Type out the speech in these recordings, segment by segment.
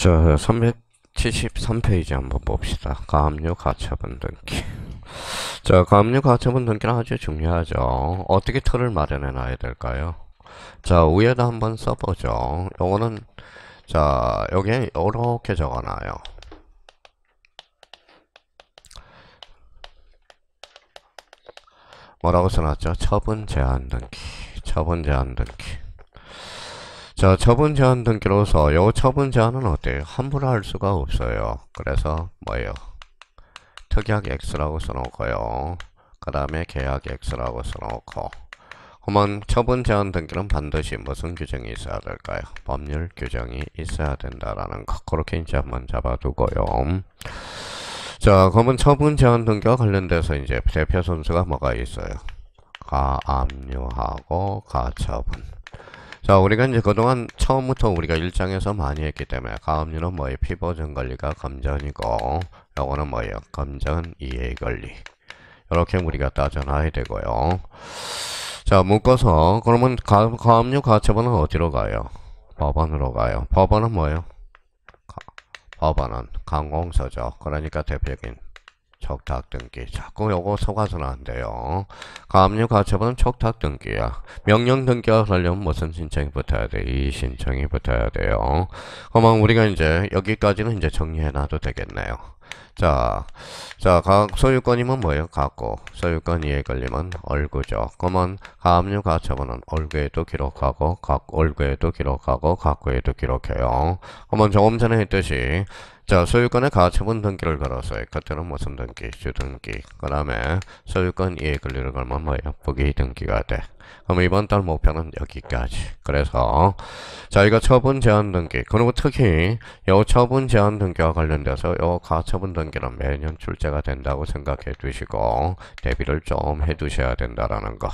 자, 373페이지 한번 봅시다. 가압류 가처분 등기. 자, 가압류 가처분 등기는 아주 중요하죠. 어떻게 틀을 마련해 놔야 될까요? 자, 위에다 한번 써보죠. 요거는, 자, 여기 이렇게 적어놔요. 뭐라고 써놨죠? 처분 제한 등기. 처분 제한 등기. 자, 처분 제한 등기로서 요 처분 제한은 어때요? 함부로 할 수가 없어요. 그래서 뭐예요? 특약 X라고 써놓고요. 그 다음에 계약 X라고 써놓고 그러면 처분 제한 등기는 반드시 무슨 규정이 있어야 될까요? 법률 규정이 있어야 된다라는 것 그렇게 이제 한번 잡아두고요. 자 그러면 처분 제한 등기와 관련돼서 이제 대표 선수가 뭐가 있어요? 가압류하고 가처분 자 우리가 이제 그동안 처음부터 우리가 일장에서 많이 했기 때문에 가압류는 뭐예요? 피버전관리가 감정이고 요거는 뭐예요? 감정 이해 권리 이렇게 우리가 따져놔야 되고요 자 묶어서 그러면 가, 가압류 가처분은 어디로 가요? 법원으로 가요 법원은 뭐예요? 가, 법원은 강공서죠 그러니까 대표적인 촉탁등기. 자꾸 요거 속아서 나는데요. 가압류 가처분은 촉탁등기야. 명령등기와 관련 무슨 신청이 붙어야 돼? 이 신청이 붙어야 돼요. 그러면 우리가 이제 여기까지는 이제 정리해놔도 되겠네요. 자, 자, 각 소유권임은 뭐예요? 갖고 소유권 이해 권리은 얼구죠. 그러면 가압류 가처분은 얼구에도 기록하고 각 얼구에도 기록하고 각구에도 기록해요. 그러면 조금 전에 했듯이 자, 소유권의 가처분 등기를 걸었어요. 그때는 무슨 등기? 주등기. 그 다음에 소유권 이해 권리를 걸면 뭐예요? 부기 등기가 돼. 그럼 이번 달 목표는 여기까지. 그래서 저희가 처분 제한 등기 그리고 특히 요 처분 제한 등기와 관련돼서 요 가처분 등기는 매년 출제가 된다고 생각해 두시고 대비를 좀 해 두셔야 된다라는 거.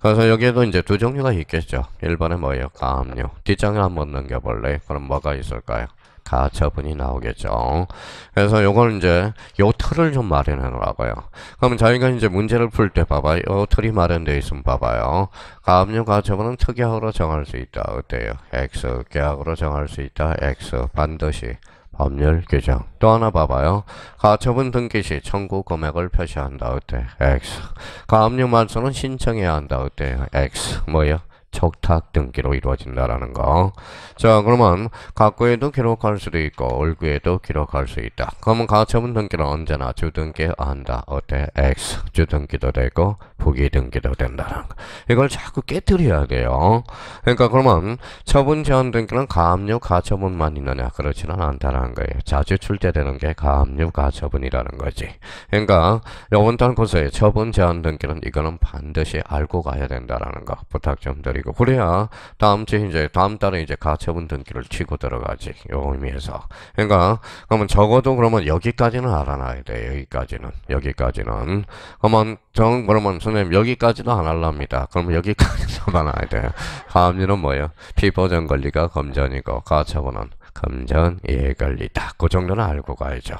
그래서 여기에도 이제 두 종류가 있겠죠. 1번에 뭐예요? 가압류. 뒷장에 한번 넘겨볼래? 그럼 뭐가 있을까요? 가처분이 나오겠죠. 그래서 요걸 이제 요 틀을 좀 마련해 놓으라고요. 그러면 저희가 이제 문제를 풀 때 봐봐요. 요 틀이 마련되어 있으면 봐봐요. 가압류 가처분은 특약으로 정할 수 있다. 어때요? X 계약으로 정할 수 있다. X 반드시 법률 규정 또 하나 봐봐요 가처분 등기 시 청구 금액을 표시한다 어때 X 가압류 말소는 신청해야 한다 어때요 X 뭐요 적탁 등기로 이루어진다라는 거. 자, 그러면 각구에도 기록할 수도 있고 얼구에도 기록할 수 있다. 그러면 가처분 등기는 언제나 주등기 한다. 어때? X 주등기도 되고 부기 등기도 된다라는 거. 이걸 자꾸 깨뜨려야 돼요. 그러니까 그러면 처분 제한 등기는 가압류 가처분만 있느냐? 그렇지는 않다라는 거예요. 자주 출제되는 게 가압류 가처분이라는 거지. 그러니까 이번 달 코스에 처분 제한 등기는 이거는 반드시 알고 가야 된다라는 거 부탁 좀 드리고 되고 그러니까 그래야 다음 주에 이제 다음 달에 이제 가처분 등기를 치고 들어가지 요 의미에서 그러니까 그러면 적어도 그러면 여기까지는 알아놔야 돼 여기까지는 여기까지는 그러면 정 그러면 선생님 여기까지도안 할랍니다 그러면 여기까지 도알아야돼 가압류는 뭐예요 피보전 권리가 검전이고 가처분은 검전 예관리다 그 정도는 알고 가야죠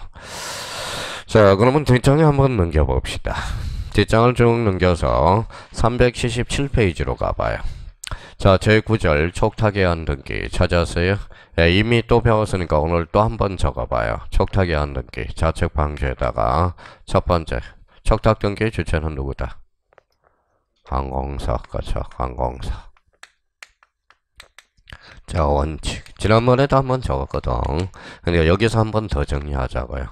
자 그러면 뒷장에 한번 넘겨봅시다 뒷장을 쭉 넘겨서 377페이지로 가봐요. 자, 제9절 촉탁의안 등기 찾았어요? 예, 이미 또 배웠으니까 오늘 또 한 번 적어봐요. 촉탁의안 등기 좌측 방주에다가 첫 번째 촉탁 등기 주체는 누구다? 항공사, 그렇죠? 항공사. 자, 원칙. 지난번에도 한 번 적었거든. 그러니까 여기서 한 번 더 정리하자고요.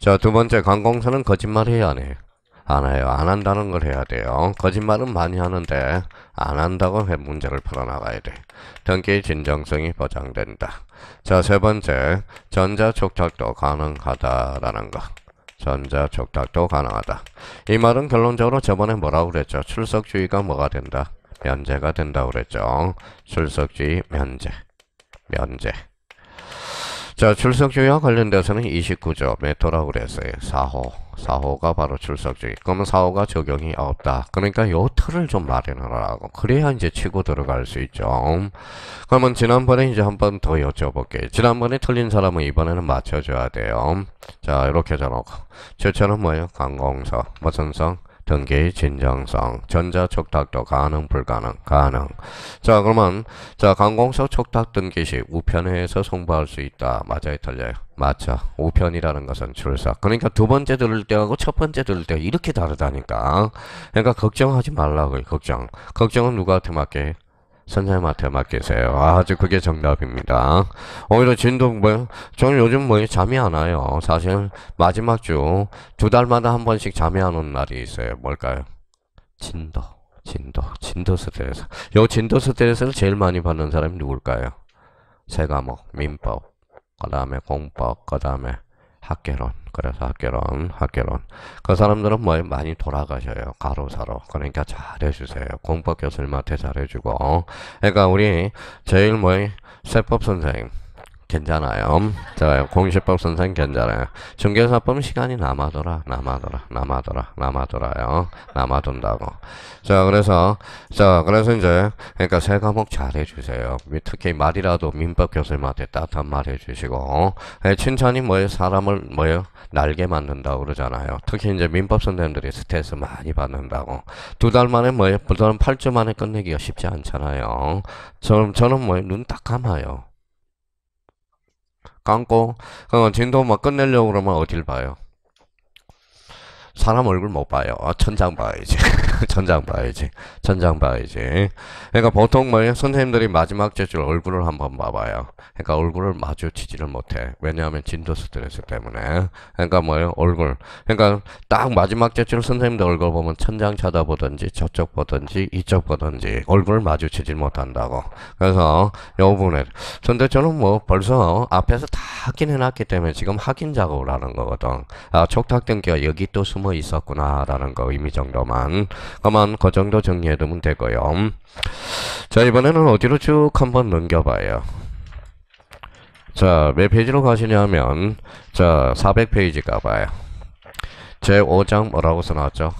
자, 두 번째, 관공서는 거짓말해야 하네 안 해요. 안 한다는 걸 해야 돼요. 거짓말은 많이 하는데 안 한다고 해 문제를 풀어나가야 돼. 등기의 진정성이 보장된다. 자, 세 번째. 전자촉탁도 가능하다라는 거. 전자촉탁도 가능하다. 이 말은 결론적으로 저번에 뭐라고 그랬죠? 출석주의가 뭐가 된다? 면제가 된다고 그랬죠. 출석주의 면제. 면제. 자, 출석주의와 관련돼서는 29조 메토라고 그랬어요. 4호. 4호가 바로 출석주의. 그러면 4호가 적용이 없다. 그러니까 요 틀을 좀 마련하라고. 그래야 이제 치고 들어갈 수 있죠. 그러면 지난번에 이제 한 번 더 여쭤볼게요. 지난번에 틀린 사람은 이번에는 맞춰줘야 돼요. 자, 이렇게 해놓고. 최초는 뭐예요? 관공서 무슨 성? 등기 진정성, 전자 촉탁도 가능 불가능 가능. 자 그러면 자 관공서 촉탁 등기시 우편회에서 송부할 수 있다. 맞아요, 틀려요? 맞죠. 우편이라는 것은 출석. 그러니까 두 번째 들을 때하고 첫 번째 들을 때 이렇게 다르다니까. 그러니까 걱정하지 말라고요. 걱정. 걱정은 누구한테 맡게? 선생님한테 맡기세요. 아주 그게 정답입니다. 오히려 진동 뭐 저는 요즘 뭐 잠이 안 와요. 사실 마지막 주 두 달마다 한 번씩 잠이 안 오는 날이 있어요. 뭘까요? 진도, 진도, 진도 스트레스. 요 진도 스트레스를 제일 많이 받는 사람이 누굴까요? 세 과목 민법, 그다음에 공법, 그다음에 학계론 그래서 학계론 학계론 그 사람들은 뭐 많이 돌아가셔요 가로사로 그러니까 잘해주세요 공법 교수님한테 잘해주고 그러니까 우리 제일 뭐 세법 선생님 괜찮아요. 자, 공시법 선생 괜찮아요. 중개사법 시간이 남아더라, 남아더라, 남아더라, 남아더라요. 남아둔다고. 자, 그래서, 자, 그래서 이제, 그러니까 세 과목 잘 해주세요. 특히 말이라도 민법 교수님한테 따뜻한 말 해주시고, 예, 칭찬이 뭐예요? 사람을 뭐예요? 날개 만든다고 그러잖아요. 특히 이제 민법 선생님들이 스트레스 많이 받는다고. 두 달 만에 뭐예요? 저는 8주 만에 끝내기가 쉽지 않잖아요. 저는, 저는 뭐예요? 눈딱 감아요. 감고 그럼 진도 막 끝내려고 그러면 어딜 봐요? 사람 얼굴 못 봐요. 아, 천장 봐야지. 천장 봐야지. 천장 봐야지. 그러니까 보통 뭐 선생님들이 마지막 제출 얼굴을 한번 봐봐요. 그러니까 얼굴을 마주치지를 못해. 왜냐하면 진도 스트레스 때문에. 그러니까 뭐예요? 얼굴. 그러니까 딱 마지막 제출 선생님들 얼굴 보면 천장 쳐다보든지 저쪽 보든지 이쪽 보든지 얼굴을 마주치지 못한다고. 그래서 요 부분에. 근데 저는 뭐 벌써 앞에서 다 확인해놨기 때문에 지금 확인 작업을 하는 거거든. 아, 촉탁등기가 여기 또 숨어 있었구나라는 거 의미 정도만. 그만 그 정도 정리해두면 되고요. 자 이번에는 어디로 쭉 한번 넘겨봐요. 자, 몇 페이지로 가시냐면 자, 400페이지 가봐요. 제5장 뭐라고 써놨죠?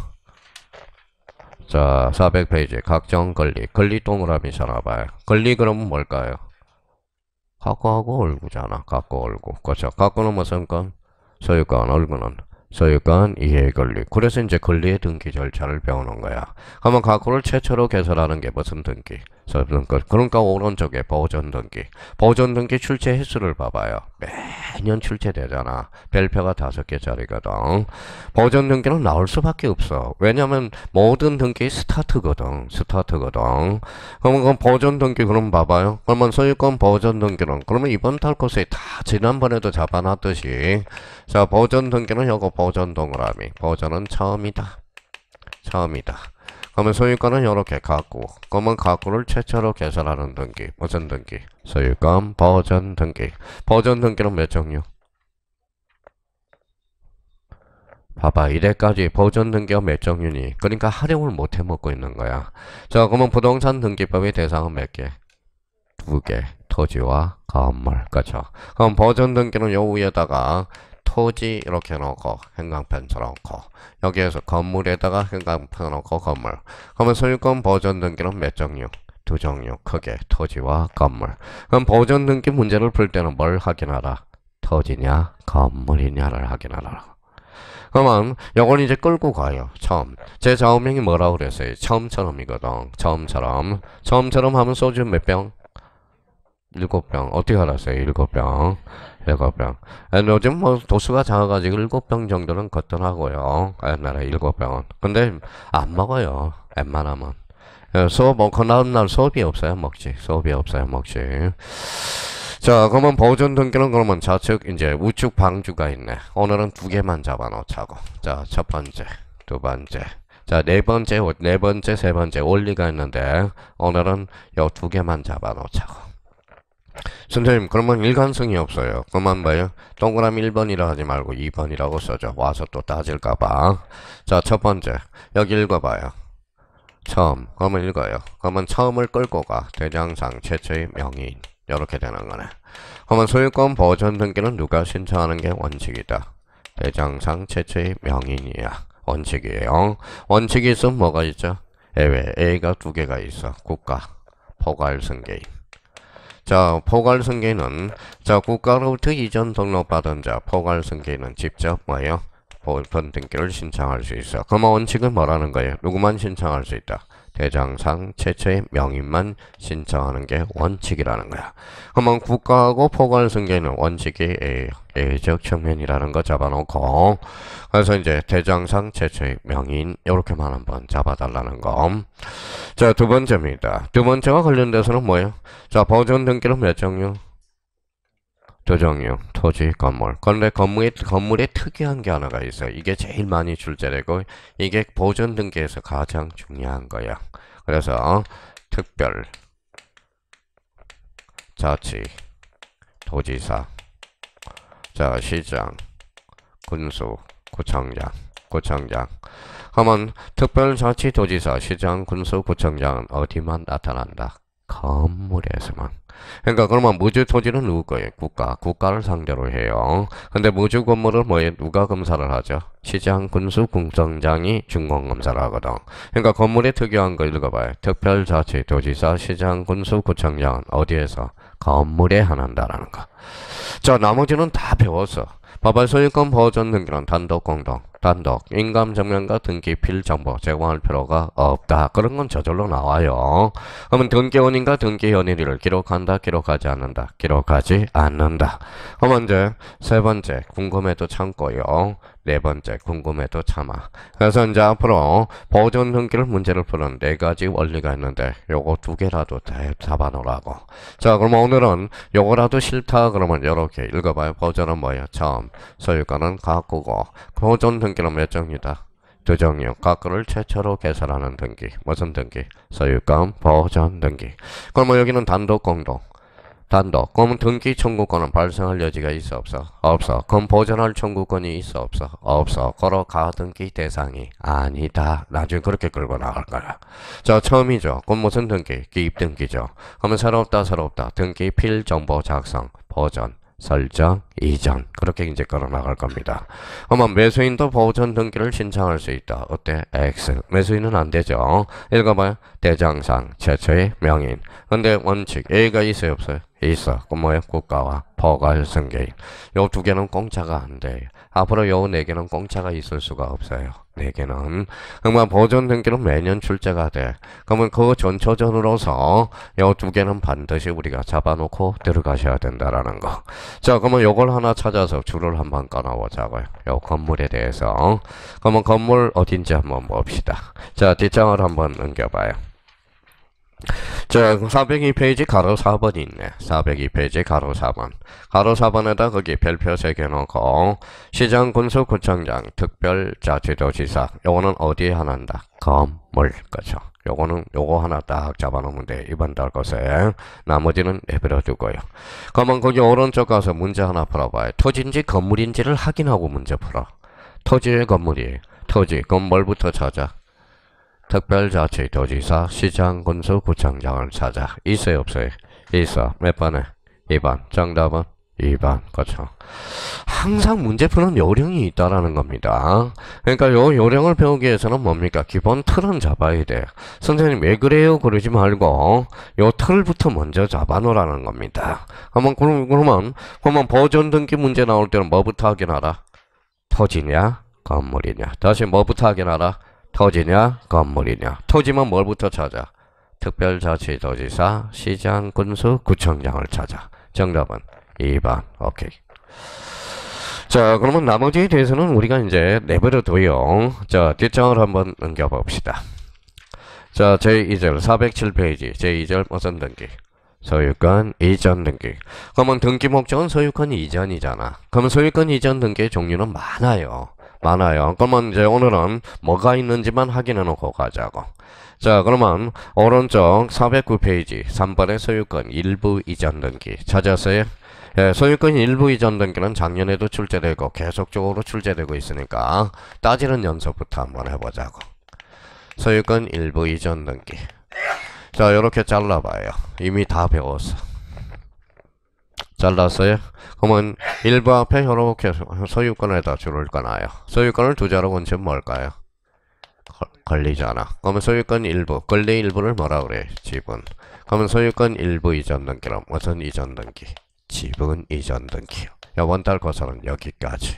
자, 400페이지 각종 권리. 권리 동그라미 써놔봐요. 권리 그러면 뭘까요? 갖고 하고 얼구잖아. 갖고 얼구. 그렇죠. 갖고는 무슨 건? 소유권, 얼굴은 소유권 이해 권리. 그래서 이제 권리의 등기 절차를 배우는 거야. 그러면 가구를 최초로 개설하는 게 무슨 등기? 그런 그러니까 오른쪽에 버전 등기. 버전 등기 출제 횟수를 봐봐요. 매년 출제되잖아. 별표가 다섯 개짜리거든. 버전 등기는 나올 수밖에 없어. 왜냐면 모든 등기 스타트거든. 스타트거든. 그러면 그 버전 등기 그럼 봐봐요. 그러면 소유권 버전 등기는 그러면 이번 탈코스에 다 지난번에도 잡아놨듯이 자 버전 등기는 요거 버전 동그라미. 버전은 처음이다. 처음이다. 그러면 소유권은 이렇게 갖고 그러면 가구를 최초로 개설하는 등기 버전 등기 소유권 버전 등기 버전 등기는 몇 종류? 봐봐 이래까지 버전 등기가 몇 종류니 그러니까 활용을 못 해먹고 있는 거야 자 그러면 부동산 등기법의 대상은 몇 개? 두개 토지와 건물 그렇죠 그럼 버전 등기는 요 위에다가 토지 이렇게 놓고 행강편 쳐놓고 여기에서 건물에다가 행강편 놓고 건물 그러면 소유권 보존 등기는 몇 종류? 두 종류 크게 토지와 건물 그럼 보존 등기 문제를 풀 때는 뭘 확인하라? 토지냐 건물이냐를 확인하라 그러면 요걸 이제 끌고 가요. 처음. 제 좌우명이 뭐라고 그랬어요? 처음처럼이거든. 처음처럼. 처음처럼 하면 소주 몇 병? 일곱 병. 어떻게 알았어요? 일곱 병. 7병. 아, 요즘 뭐 도수가 작아가지고 7병 정도는 거뜬하고요. 아, 옛날에 7병 근데 안 먹어요. 웬만하면. 수업, 예, 뭐, 그날 날 수업이 없어요. 먹지. 수업이 없어요. 먹지. 자, 그러면 보존 등기는 그러면 좌측, 이제 우측 방주가 있네. 오늘은 두 개만 잡아놓자고. 자, 첫 번째, 두 번째. 자, 네 번째, 네 번째, 세 번째 원리가 있는데, 오늘은 요 두 개만 잡아놓자고. 선생님 그러면 일관성이 없어요. 그만 봐요. 동그라미 1번이라 하지 말고 2번이라고 써줘. 와서 또 따질까봐. 자첫 번째 여기 읽어봐요. 처음 그러면 읽어요. 그러면 처음을 끌고 가. 대장상 최초의 명인 이렇게 되는 거네. 그러면 소유권 보존 등기는 누가 신청하는 게 원칙이다. 대장상 최초의 명인이야. 원칙이에요. 원칙이 있으면 뭐가 있죠? 애외, A가 두 개가 있어. 국가, 포괄, 승계인. 자, 포괄승계는 자, 국가로부터 이전 등록받은 자, 포괄승계는 직접 뭐예요? 보편 등기를 신청할 수 있어. 그러면 원칙은 뭐라는 거예요? 누구만 신청할 수 있다. 대장상 최초의 명인만 신청하는 게 원칙이라는 거야. 그러면 국가하고 포괄승계는 원칙이 예적 측면이라는 거 잡아놓고 그래서 이제 대장상 최초의 명인 이렇게만 한번 잡아달라는 거. 자두 번째입니다. 두 번째와 관련돼서는 뭐예요? 자 보존 등기는 몇 종류? 조정용 토지, 건물. 그런데 건물이, 건물에 특이한 게 하나가 있어요. 이게 제일 많이 출제되고 이게 보존 등기에서 가장 중요한 거야. 그래서 특별 자치 도지사 자 시장 군수 구청장 구청장 하면 특별자치도지사 시장 군수 구청장은 어디만 나타난다? 건물에서만 그러니까 그러면 무주 토지는 누구예요? 국가. 국가를 상대로 해요. 근데 무주 건물을 뭐에 누가 검사를 하죠? 시장 군수 공성장이준공 검사를 하거든. 그러니까 건물의 특이한 거 읽어봐요. 특별자치 도지사 시장 군수 구청장은 어디에서 건물에 한한다라는 거. 자 나머지는 다 배웠어. 바발 소유권 보존 등기는 단독 공동. 단독 인감 정면 과등 기필 정보 제공할 필요가 없다. 그런 건 저절로 나와요. 그러면 등기원인가 등기연일을 기록한다 기록하지 않는다 기록하지 않는다. 그럼 이제 세 번째 궁금해도 참고요. 네 번째 궁금해도 참아. 그래서 이제 앞으로 보존 등기를 문제를 푸는 네 가지 원리가 있는데 요거 두 개라도 잡아놓으라고. 자 그럼 오늘은 요거라도 싫다 그러면 이렇게 읽어봐요. 보존은 뭐예요? 처음 소유권은 갖고고 보존 등기 등기는 몇 종류다? 두 종류. 각구을 최초로 개설하는 등기. 무슨 등기? 소유권 보전 등기. 그럼 뭐 여기는 단독 공동. 단독. 그럼 등기 청구권은 발생할 여지가 있어 없어? 없어. 그럼 보전할 청구권이 있어 없어? 없어. 걸어 가등기 대상이 아니다. 나중에 그렇게 끌고 나갈 거야. 자 처음이죠. 그럼 무슨 등기? 기입 등기죠. 그러면 새롭다 새롭다. 등기 필 정보 작성. 보전. 설정, 이전 그렇게 이제 끌어나갈 겁니다. 그러면 매수인도 보전 등기를 신청할 수 있다. 어때? X. 매수인은 안 되죠. 읽어봐요. 대장상 최초의 명인. 근데 원칙 A가 있어요? 없어요? 있어. 그 뭐예요? 국가와 포괄승계인. 요 두 개는 공짜가 안 돼요. 앞으로 요 네 개는 공짜가 있을 수가 없어요. 4개는 음반 버전 등기는 매년 출제가 돼 그러면 그 전처전으로서 요두 개는 반드시 우리가 잡아놓고 들어가셔야 된다라는 거자 그러면 요걸 하나 찾아서 줄을 한번 꺼놔보자고요 요 건물에 대해서 그러면 건물 어딘지 한번 봅시다 자 뒷장을 한번 넘겨봐요 자, 402페이지 가로 4번이 있네. 402페이지 가로 4번. 가로 4번에다 거기 별표 3개 놓고 시장, 군수, 구청장, 특별자치도지사 요거는 어디에 하나다? 건물. 그죠. 요거는 요거 하나 딱 잡아놓으면 돼. 이번 달 것에. 나머지는 내버려 두고요. 그러면 거기 오른쪽 가서 문제 하나 풀어봐요. 토지인지 건물인지를 확인하고 문제 풀어. 토지의 건물이. 에요 토지. 건물부터 찾아? 특별자치도지사, 시장군수, 구청장을 찾아. 있어요, 없어요? 있어. 몇 번에? 2번. 정답은? 2번. 그렇죠. 항상 문제 푸는 요령이 있다라는 겁니다. 그러니까 요 요령을 배우기 위해서는 뭡니까? 기본 틀은 잡아야 돼 선생님 왜 그래요? 그러지 말고 요 틀부터 먼저 잡아놓으라는 겁니다. 한번 그럼, 그러면 그러면 보존 등기 문제 나올 때는 뭐부터 확인하라? 토지냐? 건물이냐? 다시 뭐부터 확인하라? 토지냐 건물이냐 토지면 뭘부터 찾아 특별자치도지사 시장 군수 구청장을 찾아 정답은 2번 오케이 자 그러면 나머지에 대해서는 우리가 이제 내버려 두요 자 뒷장을 한번 넘겨봅시다 자 제2절 407페이지 제2절 버전 등기 소유권 이전 등기 그러면 등기 목적은 소유권 이전이잖아 그러면 소유권 이전 등기의 종류는 많아요 많아요. 그러면 이제 오늘은 뭐가 있는지만 확인해 놓고 가자고. 자 그러면 오른쪽 409페이지 3번의 소유권 일부 이전 등기 찾았어요? 예, 소유권 일부 이전 등기는 작년에도 출제되고 계속적으로 출제되고 있으니까 따지는 연습부터 한번 해보자고. 소유권 일부 이전 등기 자 이렇게 잘라봐요. 이미 다 배웠어. 잘랐어요? 그러면 1부 앞에 이렇게 소유권에다 줄을 끊어요. 소유권을 두 자로 본체 뭘까요? 걸, 리잖아 그러면 소유권 일부, 권리 일부를 뭐라 그래? 지분. 그러면 소유권 일부 이전 등기는 무슨 이전 등기? 지분 이전 등기 이번 달 거서는 여기까지.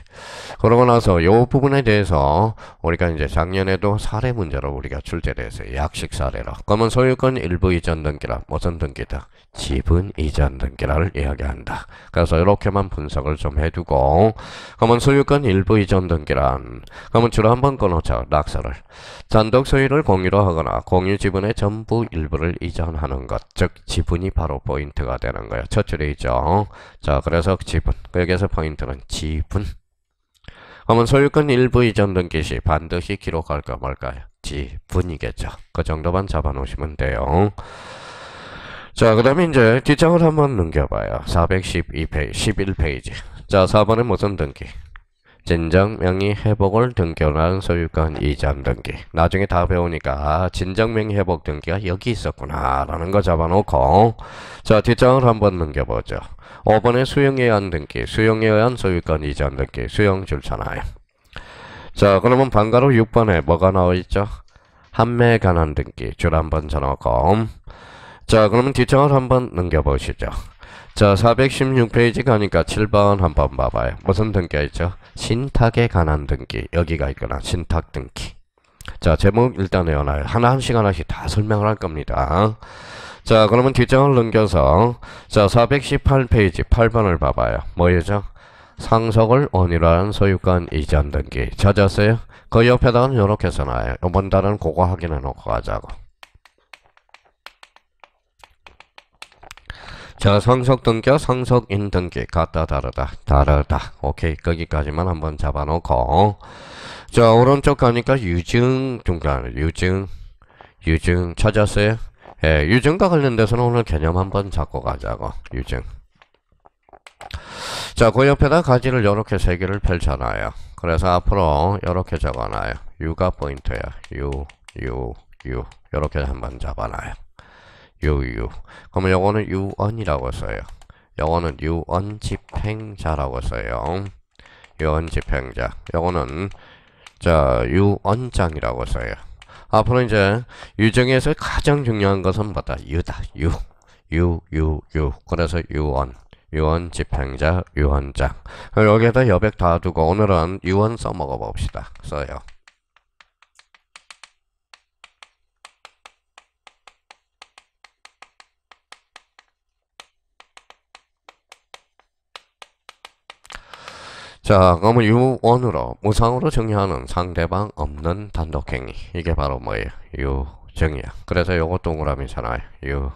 그러고 나서 이 부분에 대해서 우리가 이제 작년에도 사례 문제로 우리가 출제돼서 약식 사례로. 그러면 소유권 일부 이전 등기라 무슨 등기다? 지분 이전 등기라를 이야기한다. 그래서 이렇게만 분석을 좀 해두고 그러면 소유권 일부 이전 등기란 그러면 주로 한번 끊어져 낙서를 잔독 소유를 공유로 하거나 공유 지분의 전부 일부를 이전하는 것즉 지분이 바로 포인트가 되는 거예요. 첫줄이죠자 그래서 지분 여기에서 포인트는 지분 그러면 소유권 일부 이전 등기 시 반드시 기록할 까말까요 지분이겠죠. 그 정도만 잡아놓으시면 돼요. 자, 그 다음에 이제 뒷장을 한번 넘겨봐요. 412페이지, 11페이지. 자, 4번은 무슨 등기? 진정명의 회복을 등기하는 소유권 이전 등기. 나중에 다 배우니까 아, 진정명의 회복 등기가 여기 있었구나 라는 거 잡아놓고 자, 뒷장을 한번 넘겨보죠. 5번에 수용에 의한 등기, 수용에 의한 소유권 이전 등기, 수용 줄잖아요. 자, 그러면 반가로 6번에 뭐가 나와있죠? 한매에 관한 등기, 줄 한번 쳐놓고 자, 그러면 뒷장을 한번 넘겨보시죠. 자, 416페이지 가니까 7번 한번 봐봐요. 무슨 등기가 있죠? 신탁에 관한 등기. 여기가 있거나 신탁 등기. 자, 제목 일단 외워놔요. 하나씩 하나씩 다 설명을 할 겁니다. 자, 그러면 뒷장을 넘겨서 자, 418페이지 8번을 봐봐요. 뭐예죠? 상속을 원이한 소유권 이전 등기. 찾았어요? 그 옆에다가는 이렇게 써놔요. 이번 달은 그거 확인해 놓고 가자고. 자 상석 등교 상석인 등기 같다 다르다 다르다 오케이 거기까지만 한번 잡아놓고 자 오른쪽 가니까 유증 중간 유증 유증 찾았어요 예 유증과 관련돼서는 오늘 개념 한번 잡고 가자고 유증 자 그 옆에다 가지를 요렇게세 개를 펼쳐놔요 그래서 앞으로 요렇게 적어놔요 유가 포인트야 유유유요렇게 한번 잡아놔요 유유. 그러면 요거는 유언이라고 써요. 요거는 유언 집행자라고 써요. 유언 집행자. 요거는 자 유언장이라고 써요. 앞으로 이제 유정에서 가장 중요한 것은 뭐다? 유다. 유. 유, 유, 유. 그래서 유언. 유언 집행자, 유언장. 여기에다 여백 다 두고 오늘은 유언 써먹어 봅시다. 써요. 자, 그러면 유원으로 무상으로 정의하는 상대방 없는 단독행위. 이게 바로 뭐예요? 유정이야. 그래서 요거 동그라미잖아요. 유.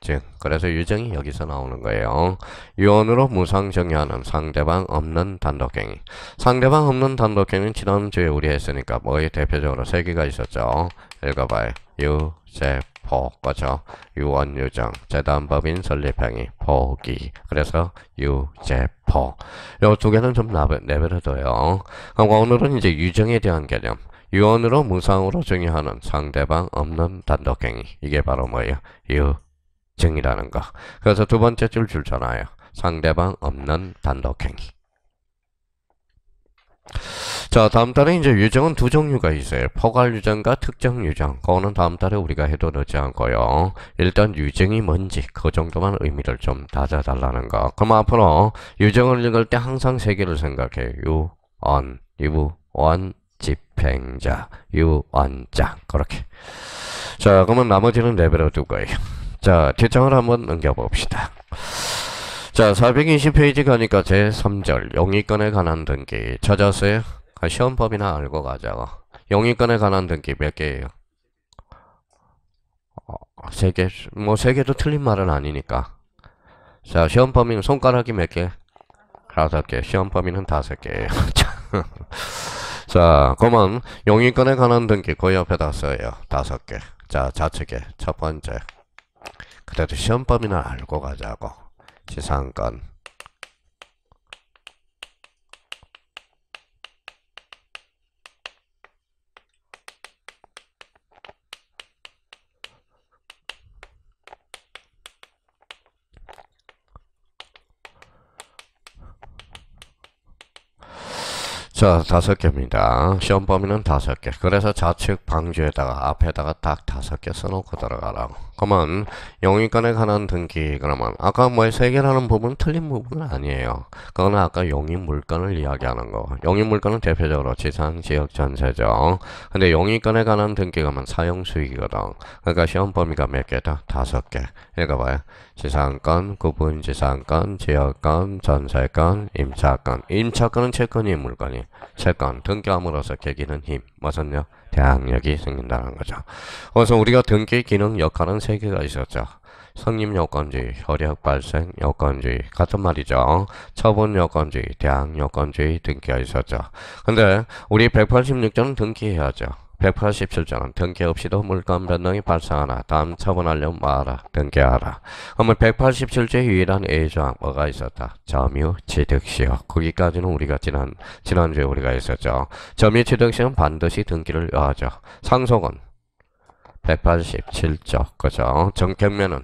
즉, 그래서 유정이 여기서 나오는 거예요. 유언으로 무상 정의하는 상대방 없는 단독행위. 상대방 없는 단독행위는 지난주에 우리 했으니까 뭐의 대표적으로 세 개가 있었죠. 읽어봐요. 유죄 포, 거죠 유언유정, 재단법인 설립행위, 포기. 그래서 유재포. 요두 개는 좀 내버려둬요. 그럼 그러니까 오늘은 이제 유정에 대한 개념. 유언으로 무상으로 증여하는 상대방 없는 단독행위. 이게 바로 뭐예요? 유증이라는 거. 그래서 두 번째 줄 줄잖아요. 상대방 없는 단독행위. 자 다음 달에 이제 유정은 두 종류가 있어요 포괄 유정과 특정 유정 그거는 다음 달에 우리가 해도 늦지 않고요 일단 유정이 뭔지 그 정도만 의미를 좀 다져달라는 거 그럼 앞으로 유정을 읽을 때 항상 세 개를 생각해 유언 유원 집행자 유언장 그렇게 자 그러면 나머지는 레벨을 두 거예요 자 뒷장을 한번 넘겨봅시다 자 420페이지 가니까 제3절 영위권에 관한 등기 찾았어요? 아, 시험법이나 알고 가자 영위권에 관한 등기 몇 개예요? 어, 세 개, 뭐 세 개도 틀린 말은 아니니까 자 시험 범위는 손가락이 몇 개? 다섯 개 시험 범위는 다섯 개예요 자 그러면 영위권에 관한 등기 그 옆에다 써요 다섯 개자 좌측에 첫 번째 그래도 시험 범위는 알고 가자고 去上关。자 다섯 개입니다. 시험 범위는 다섯 개. 그래서 좌측 방주에다가 앞에다가 딱 다섯 개 써놓고 들어가라고. 그러면 용의권에 관한 등기 그러면 아까 뭐세 개라는 부분은 틀린 부분은 아니에요. 그거는 아까 용인 물건을 이야기하는 거. 용인 물건은 대표적으로 지상 지역 전세죠. 근데 용의권에 관한 등기 가면 사용 수익이거든. 그러니까 시험 범위가 몇 개다? 다섯 개. 읽어봐요. 지상권, 구분 지상권, 지역권, 전세권, 임차권. 임차권은 채권이 물건이. 채권, 등기함으로써 개기는 힘, 무슨요? 대항력이 생긴다는 거죠. 그래서 우리가 등기 기능 역할은 세 개가 있었죠. 성립 요건주 효력 발생 요건주 같은 말이죠. 처분 요건주 대항 요건주 등기가 있었죠. 근데 우리 186조는 등기해야죠. 187장은 등계 없이도 물감 변동이 발생하나 다음 처분하려 마라 등계하라. 그러면 1 8 7조 유일한 애조항 뭐가 있었다? 점유 취득시효. 거기까지는 우리가 지난 지난주에 우리가 있었죠. 점유 취득시효는 반드시 등기를 요하죠. 상속은 187조 그죠? 정격면은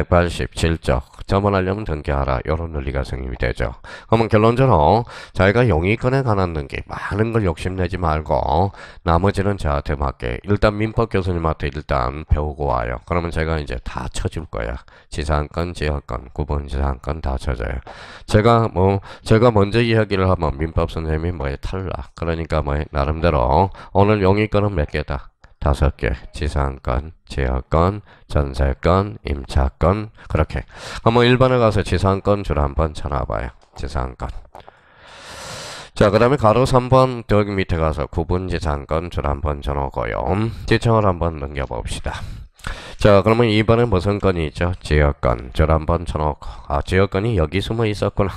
187쪽 점원하려면 등기하라 이런 논리가 성립이 되죠. 그러면 결론적으로 자기가 용의권에 관한 등기 많은 걸 욕심내지 말고 나머지는 저한테 맡게 일단 민법 교수님한테 일단 배우고 와요. 그러면 제가 이제 다 쳐줄 거야. 지상권, 지역권, 구분 지상권 다 쳐줘요. 제가 뭐 제가 먼저 이야기를 하면 민법 선생님이 뭐에 탈락 그러니까 뭐 나름대로 오늘 용의권은몇 개다 다섯 개 지상권, 지하권, 전세권, 임차권 그렇게 한번 1번에 뭐 가서 지상권 줄 한번 쳐놔봐요. 지상권 자, 그 다음에 가로 3번 여기 밑에 가서 구분지 상권줄 한번 쳐놓고요 지청을 한번 넘겨봅시다. 자, 그러면 2번에 무슨 건이 있죠? 지역권. 줄 한번 쳐놓고. 아, 지역권이 여기 숨어 있었구나.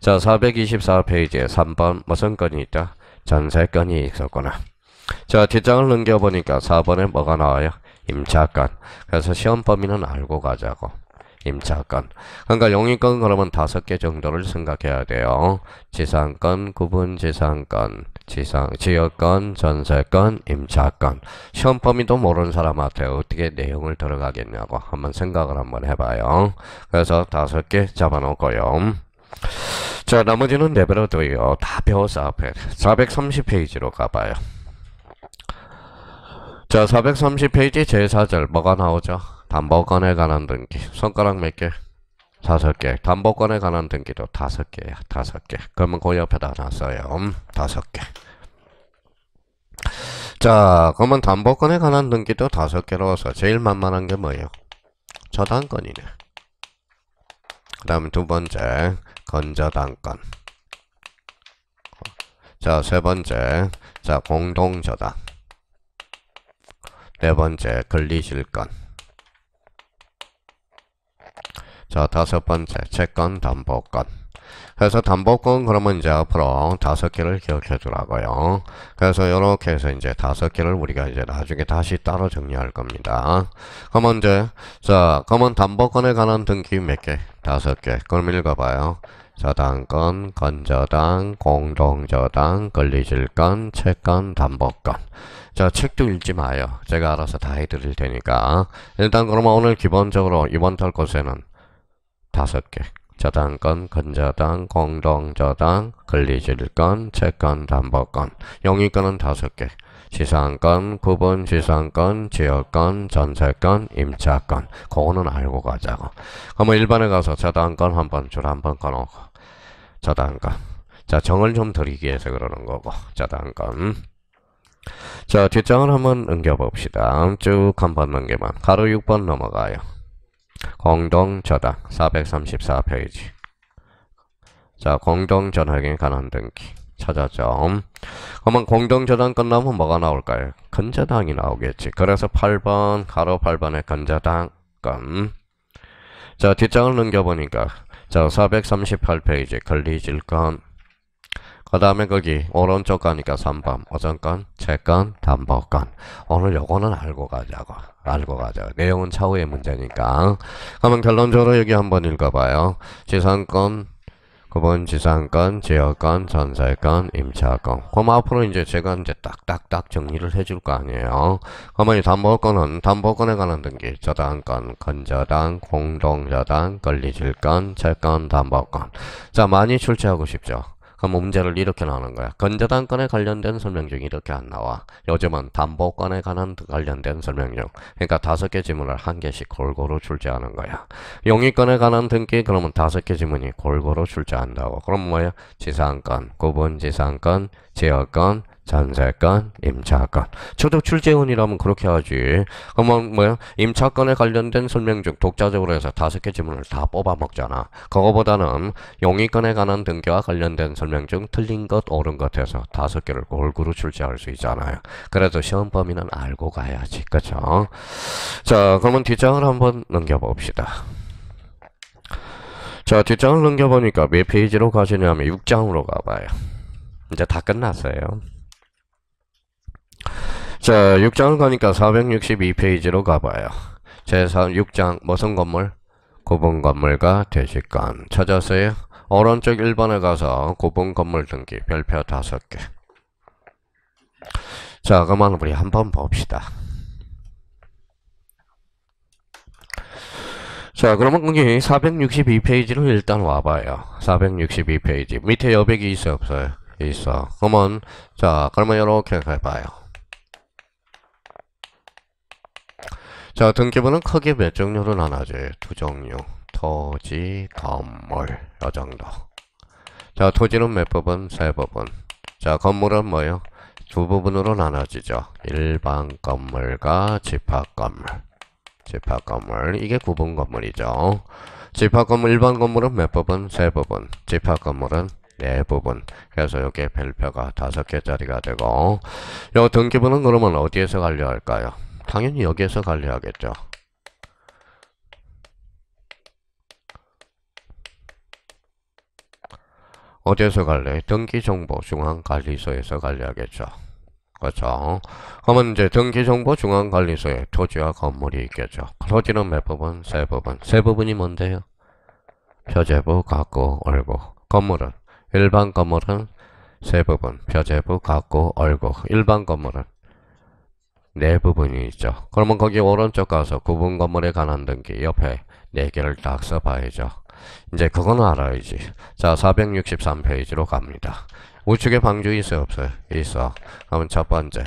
자, 424페이지에 3번 무슨 건이 있죠? 전세권이 있었구나. 자 뒷장을 넘겨보니까 4번에 뭐가 나와요? 임차권 그래서 시험 범위는 알고 가자고 임차권 그러니까 용인권 그러면 다섯 개 정도를 생각해야 돼요 지상권 구분지상권 지상 지역권 전세권 임차권 시험 범위도 모르는 사람한테 어떻게 내용을 들어가겠냐고 한번 생각을 한번 해봐요 그래서 다섯 개 잡아놓고요 자 나머지는 레벨업도요 다 배웠어 앞에 430페이지로 가봐요 자 430페이지 제4절 뭐가 나오죠? 담보권에 관한 등기 손가락 몇 개? 다섯 개 담보권에 관한 등기도 다섯 개야 다섯 개 그러면 그 옆에다 놨어요 음, 다섯 개자 그러면 담보권에 관한 등기도 다섯 개로서 제일 만만한 게 뭐예요? 저당권이네 그 다음 두 번째 건저당권 자세 번째 자 공동저당 네 번째, 걸리실 건. 자, 다섯 번째, 채권, 담보권. 그래서 담보권 그러면 이제 앞으로 다섯 개를 기억해 두라고요. 그래서 이렇게 해서 이제 다섯 개를 우리가 이제 나중에 다시 따로 정리할 겁니다. 그러면 이제 자, 그러면 담보권에 관한 등기 몇 개? 다섯 개. 그럼 읽어봐요. 저당권, 건저당, 공동저당, 권리질권, 채권, 담보권. 자, 책도 읽지 마요. 제가 알아서 다 해드릴 테니까. 일단 그러면 오늘 기본적으로 이번 달 것에는 다섯 개. 저당권, 근저당, 공동저당, 권리질권, 채권, 담보권, 용위권은 다섯 개. 지상권, 구분 지상권, 지역권, 전세권, 임차권. 그거는 알고 가자고. 그러면 일반에 가서 저당권 한번 줄 한 번 꺼놓고. 저당권. 자, 정을 좀 드리기 위해서 그러는 거고. 저당권. 자, 뒷장을 한번 넘겨봅시다. 쭉 한번 넘기면 가로 6번 넘어가요. 공동저당 434페이지 자, 공동전학에 관한 등기 찾아죠. 그러면 공동저당 끝나면 뭐가 나올까요? 근저당이 나오겠지. 그래서 8번, 가로 8번의 근저당 건. 자, 뒷장을 넘겨보니까 자, 438페이지 권리질권 그 다음에 거기 오른쪽 가니까 3번 어전권, 채권, 담보권 오늘 요거는 알고 가자고 알고 가자 내용은 차후의 문제니까 그러면 결론적으로 여기 한번 읽어봐요 지상권 그분 지상권, 지역권, 전세권, 임차권. 그럼 앞으로 이제 제가 이제 딱딱딱 정리를 해줄 거 아니에요. 그러면 이 담보권은 담보권에 관한 등기, 저당권, 건저당, 공동저당, 권리질권, 채권, 담보권. 자, 많이 출제하고 싶죠. 그럼 문제를 이렇게 나오는 거야. 건자단건에 관련된 설명중이 이렇게 안 나와. 요즘은 담보권에 관한 관련된 설명중. 그러니까 다섯 개 지문을 한 개씩 골고루 출제하는 거야. 용의권에 관한 등기 그러면 다섯 개 지문이 골고루 출제한다고. 그럼 뭐야? 지상권, 구분지상권, 지역권, 전세권, 임차권. 저도 출제원이라면 그렇게 하지. 그러면 뭐, 뭐야? 임차권에 관련된 설명중 독자적으로 해서 다섯 개 지문을 다 뽑아 먹잖아. 그거보다는 용의권에 관한 등기와 관련된 설명중 틀린 것, 옳은 것 해서 다섯 개를 골고루 출제할 수 있잖아요. 그래도 시험 범위는 알고 가야지. 그쵸? 자, 그러면 뒷장을 한번 넘겨봅시다. 자, 뒷장을 넘겨보니까 몇 페이지로 가시냐면 6장으로 가봐요. 이제 다 끝났어요. 자, 6장을 가니까 462페이지로 가봐요. 제3, 6장, 무슨 건물? 구분 건물과 대식간. 찾았어요? 오른쪽 1번에 가서 구분 건물 등기, 별표 5개. 자, 그만 우리 한번 봅시다. 자 그러면 여기 462페이지로 일단 와봐요 462페이지 밑에 여백이 있어 없어요? 있어 그러면 자 그러면 이렇게 해봐요 자, 등기부는 크게 몇 종류로 나눠져요두 종류. 토지, 건물, 요 정도. 자, 토지는 몇 부분? 세 부분. 자, 건물은 뭐예요? 두 부분으로 나눠지죠. 일반 건물과 집합 건물. 집합 건물. 이게 구분 건물이죠. 집합 건물, 일반 건물은 몇 부분? 세 부분. 집합 건물은 네 부분. 그래서 이게 별표가 다섯 개짜리가 되고, 요 등기부는 그러면 어디에서 관리할까요? 당연히 여기에서 관리하겠죠. 어디에서 관리? 등기정보중앙관리소에서 관리하겠죠. 그렇죠. 그러면 이제 등기정보 중앙관리소에 토지와 건물이 있겠죠. 토지는 몇 부분? 세 부분. 세 부분이 뭔데요? 표제부, 갖고, 얼굴. 건물은? 일반 건물은 세 부분. 표제부, 갖고, 얼굴. 일반 건물은? 내 네 부분이 있죠. 그러면 거기 오른쪽 가서 구분 건물에 관한 등기 옆에 네 개를 딱 써봐야죠. 이제 그건 알아야지. 자, 463페이지로 갑니다. 우측에 방주 있어요? 없어요? 있어. 그러면 첫 번째.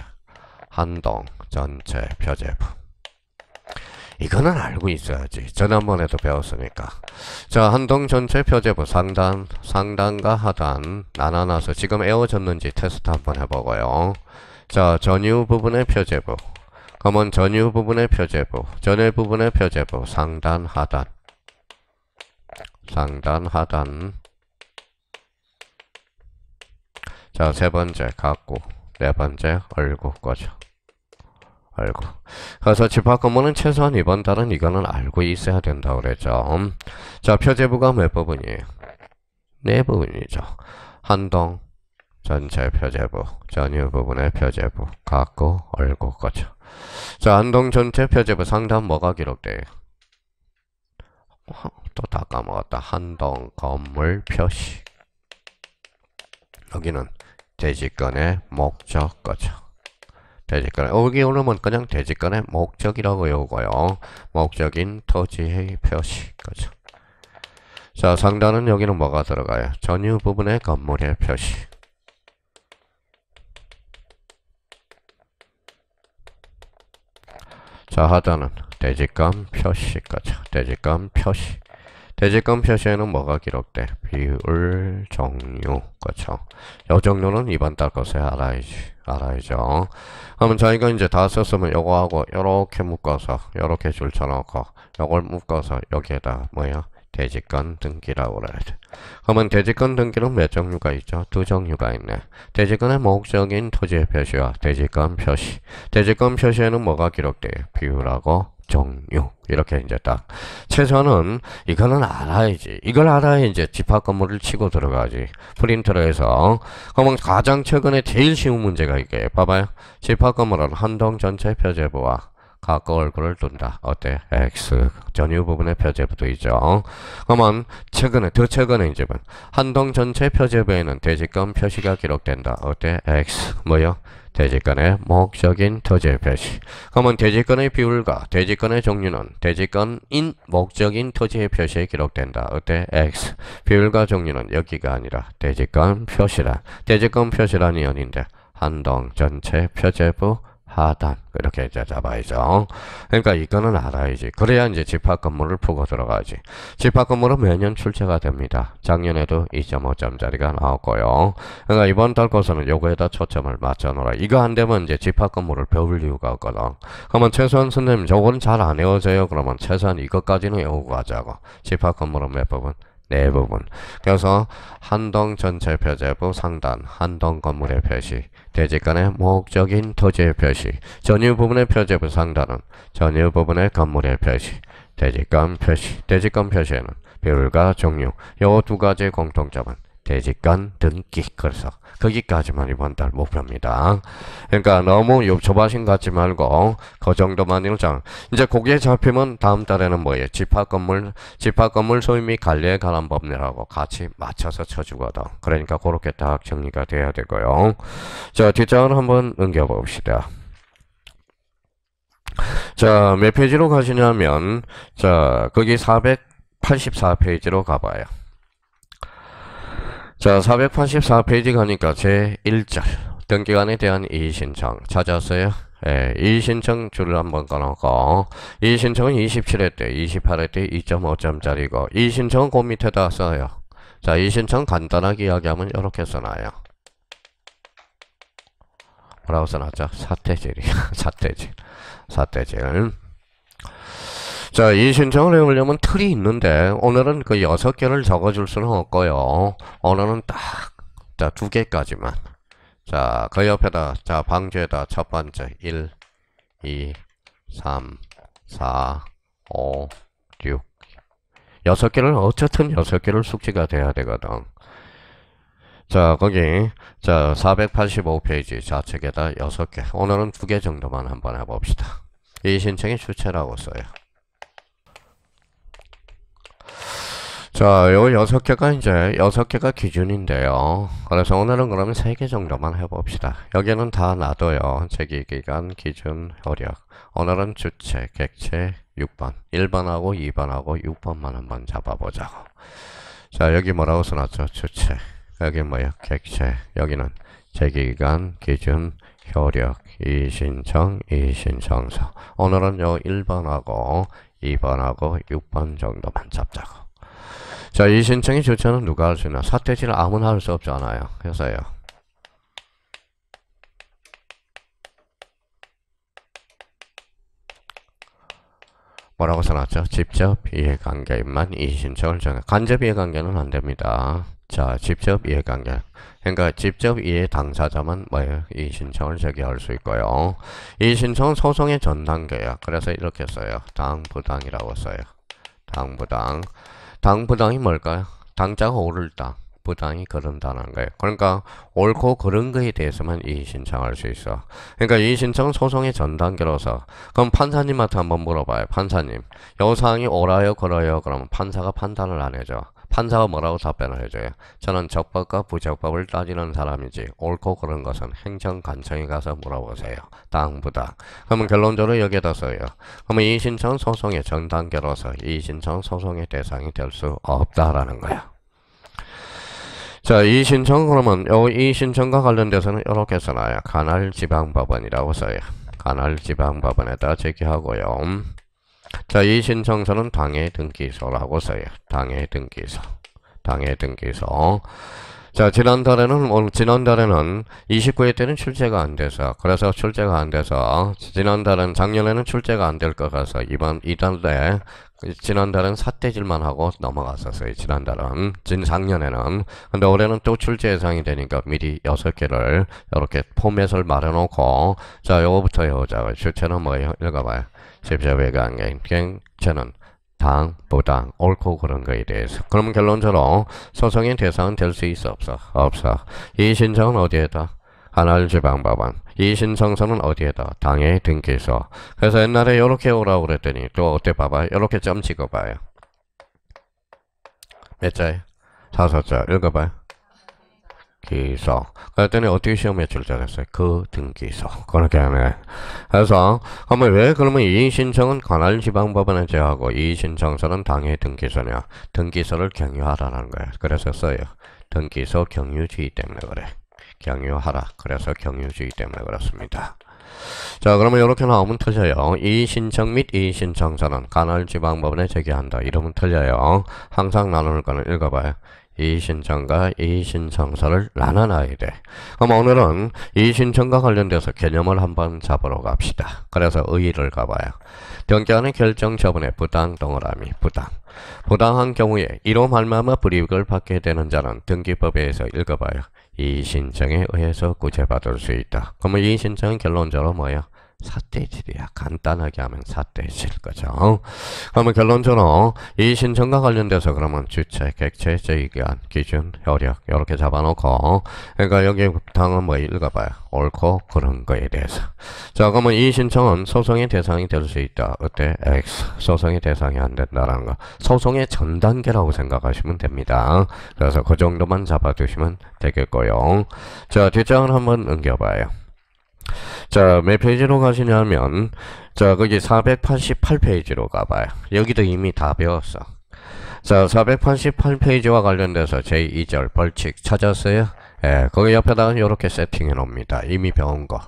한동 전체 표제부. 이거는 알고 있어야지. 지난번에도 배웠으니까. 자, 한동 전체 표제부 상단, 상단과 하단 나눠놔서 지금 에어졌는지 테스트 한번 해보고요. 자, 전유 부분의 표제부. 검은 전유 부분의 표제부, 전일 부분의 표제부, 상단, 하단. 상단, 하단. 자, 세 번째, 각구. 네 번째, 얼굴 거죠. 얼굴. 그래서 집합 근무는 최소한 이번 달은 이거는 알고 있어야 된다고 그랬죠. 음. 자, 표제부가 몇 부분이에요? 네 부분이죠. 한동, 전체 표제부, 전유 부분의 표제부, 갖고, 얼굴 거쳐. 자, 안동 전체 표제부 상단 뭐가 기록돼요? 어, 또다 까먹었다. 한동 건물 표시. 여기는 대지권의 목적 거죠. 대지권. 어, 여기 오르면 그냥 대지권의 목적이라고 요거요 목적인 토지의 표시 거죠. 자, 상단은 여기는 뭐가 들어가요? 전유 부분의 건물의 표시. 자 하단은 대지감 표시까지 대지감 표시 대지감 표시에는 뭐가 기록돼? 비율, 정류, 그렇죠? 요 정류는 이번 달 것에 알아야지, 알아야죠. 그러면 저희가 이제 다 썼으면 요거하고 요렇게 묶어서 요렇게 줄 쳐놓고 요걸 묶어서 여기에다 뭐야? 대지권 등기라고 그래야 돼. 그러면 대지권 등기는 몇 종류가 있죠? 두 종류가 있네. 대지권의 목적인 토지의 표시와 대지권 표시. 대지권 표시에는 뭐가 기록돼요? 비율하고 종류. 이렇게 이제 딱. 최소한 이거는 알아야지. 이걸 알아야 이제 집합 건물을 치고 들어가지. 프린트로 해서. 그러면 가장 최근에 제일 쉬운 문제가 이게. 봐봐요. 집합 건물은 한동 전체 표제부와 각각 얼굴을 둔다. 어때? X. 전유 부분의 표제부도이죠. 그러면 최근에, 더 최근에 이제 뭐 한동 전체 표제부에는 대지권 표시가 기록된다. 어때? X. 뭐요? 대지권의 목적인 토지의 표시. 그러면 대지권의 비율과 대지권의 종류는 대지권인 목적인 토지의 표시에 기록된다. 어때? X. 비율과 종류는 여기가 아니라 대지권 표시란. 대지권 표시란이 아닌데 한동 전체 표제부 하단 이렇게 이제 잡아야죠. 그러니까 이거는 알아야지. 그래야 이제 집합 건물을 푸고 들어가지. 집합 건물은 매년 출제가 됩니다. 작년에도 2.5점짜리가 나왔고요. 그러니까 이번 달 거서는 요거에다 초점을 맞춰놓으라. 이거 안 되면 이제 집합 건물을 배울 이유가 없거든. 그러면 최소한 선생님 저거는 잘안 외워져요. 그러면 최소한 이것까지는 외우고 가자고. 집합 건물은 몇 부분? 네 부분. 그래서 한동 전체 표제부 상단, 한동 건물의 표시, 대지간의 목적인 토지의 표시, 전유 부분의 표제부 상단은 전유 부분의 건물의 표시, 대지간 표시, 대지간 표시에는 비율과 종류, 요두 가지 공통점은 대지권 등기 그래서 거기까지만 이번 달 목표입니다. 그러니까 너무 욕초바심 갖지 말고 그 정도만 일정 이제 고기에 잡히면 다음 달에는 뭐예요? 집합건물 집합건물 소유 및 관리에 관한 법률하고 같이 맞춰서 쳐주거든. 그러니까 그렇게 딱 정리가 돼야 되고요. 자 뒷장을 한번 넘겨봅시다. 자, 몇 페이지로 가시냐면, 자, 거기 484페이지로 가봐요. 자 484페이지 가니까 제1절 등기관에 대한 이의신청 찾았어요? 예, 이의신청 줄을 한번 꺼놓고 이의신청은 27회 때 28회 때 2.5점짜리고 이의신청은 그 밑에다 써요 자 이의신청 간단하게 이야기하면 이렇게 써놔요 뭐라고 써놨죠? 사태질이야 사태질 사태질 자, 이 신청을 해보려면 틀이 있는데 오늘은 그 여섯 개를 적어줄 수는 없고요. 오늘은 딱, 자, 두 개까지만. 자, 그 옆에다, 자, 방주에다 첫 번째 1, 2, 3, 4, 5, 6. 여섯 개를, 어쨌든 여섯 개를 숙지가 돼야 되거든. 자, 거기, 자, 485페이지 좌측에다 여섯 개 오늘은 두 개 정도만 한번 해봅시다. 이 신청이 주체라고 써요. 자, 요6 개가 이제 6 개가 기준인데요. 그래서 오늘은 그러면 3개 정도만 해봅시다. 여기는 다 놔둬요. 제기기간, 기준, 효력. 오늘은 주체, 객체, 6번. 1번하고 2번하고 6번만 한번 잡아보자고. 자, 여기 뭐라고 써놨죠? 주체. 여기 뭐예요? 객체. 여기는 제기기간, 기준, 효력, 이신청, 이신청서. 오늘은 요 1번하고 2번하고 6번 정도만 잡자고. 자, 이 신청의 주체는 누가 할 수 있나? 사태지를 아무나 할 수 없잖아요. 회사요. 뭐라고 써놨죠? 직접 이해관계만이 신청을 정해. 간접 이해관계는 안 됩니다. 자, 직접 이해관계. 그러니까 직접 이해 당사자만 뭐예요? 이 신청을 제기할 수 있고요. 이 신청은 소송의 전 단계야. 그래서 이렇게 써요. 당부당이라고 써요. 당부당. 당 부당이 뭘까요? 당자가 오를다. 부당이 거른다는 거예요. 그러니까 옳고 그른 거에 대해서만 이의신청할 수 있어. 그러니까 이의신청 소송의 전 단계로서 그럼 판사님한테 한번 물어봐요. 판사님. 요 사항이 오라요 그러요 그러면 판사가 판단을 안 해줘. 판사가 뭐라고 답변을 해줘요? 저는 적법과 부적법을 따지는 사람이지 옳고 그런 것은 행정관청에 가서 물어보세요. 당부다. 그러면 결론적으로 여기다 써요. 그러면 이 신청 소송의 전 단계로서 이 신청 소송의 대상이 될 수 없다라는 거야. 자, 이 신청 그러면 요이 신청과 관련돼서는 이렇게 써놔요. 관할 지방법원이라고 써요. 관할 지방법원에다 제기하고요. 자, 이 신청서는 당해 등기소라고 써요. 당해 등기소. 당해 등기소. 자, 지난달에는, 오늘 지난달에는 29회 때는 출제가 안 돼서, 그래서 출제가 안 돼서, 지난달은, 작년에는 출제가 안 될 것 같아서, 이번, 이달에, 지난달은 사태질만 하고 넘어갔었어요. 지난달은. 진, 작년에는. 근데 올해는 또 출제 예상이 되니까 미리 여섯 개를 이렇게 포맷을 말해놓고, 자, 요거부터 해보자. 출제는 뭐예요? 읽어봐요. 제자 외곽행행 저는 당보다 옳고 그런 거에 대해서 그러 결론적으로 소송의 대상은 될 수 있어 없어 없어 이 신청은 어디에다 하늘지방법원 이 신청서는 어디에다 당의 등기소 그래서 옛날에 이렇게 오라고 그랬더니 또 어때 봐봐 이렇게 점 찍어봐요 몇 자야? 다섯 자 읽어봐요 등기소 그랬더니 어떻게 시험에 출제했어요그 등기소 그렇게 하네 그래서 그러면 왜 그러면 이의신청은 관할지방법원에 제하고 이의신청서는 당해 등기소냐 등기소를 경유하라는 거예요 그래서 써요 등기소 경유주의 때문에 그래 경유하라 그래서 경유주의 때문에 그렇습니다 자 그러면 이렇게 나오면 틀려요 이의신청 및 이의신청서는 관할지방법원에 제기한다 이러면 틀려요 항상 나누는 거는 읽어봐요 이신청과 이신청서를 나눠놔야 돼. 그럼 오늘은 이신청과 관련돼서 개념을 한번 잡으러 갑시다. 그래서 의의를 가봐요. 등기하는 결정 처분의 부당 동그라미 부당. 부당한 경우에 이로 말미암아 불이익을 받게 되는 자는 등기법에 서 읽어봐요. 이신청에 의해서 구제받을 수 있다. 그러면 이신청은 결론적으로 뭐예요? 사태질이야. 간단하게 하면 사태질 거죠. 그러면 결론적으로 이 신청과 관련돼서 그러면 주책, 객체, 제의기 기준, 효력 이렇게 잡아놓고 그러니까 여기 당은 뭐 읽어봐요. 옳고 그런 거에 대해서. 자 그러면 이 신청은 소송의 대상이 될 수 있다. 어때? X. 소송의 대상이 안 된다는 거. 소송의 전 단계라고 생각하시면 됩니다. 그래서 그 정도만 잡아두시면 되겠고요. 자 뒷장을 한번 넘겨봐요. 자, 몇 페이지로 가시냐면, 자, 거기 488페이지로 가봐요. 여기도 이미 다 배웠어. 자, 488페이지와 관련돼서 제2절 벌칙 찾았어요? 예, 거기 옆에다가 이렇게 세팅해 놓습니다. 이미 배운 거.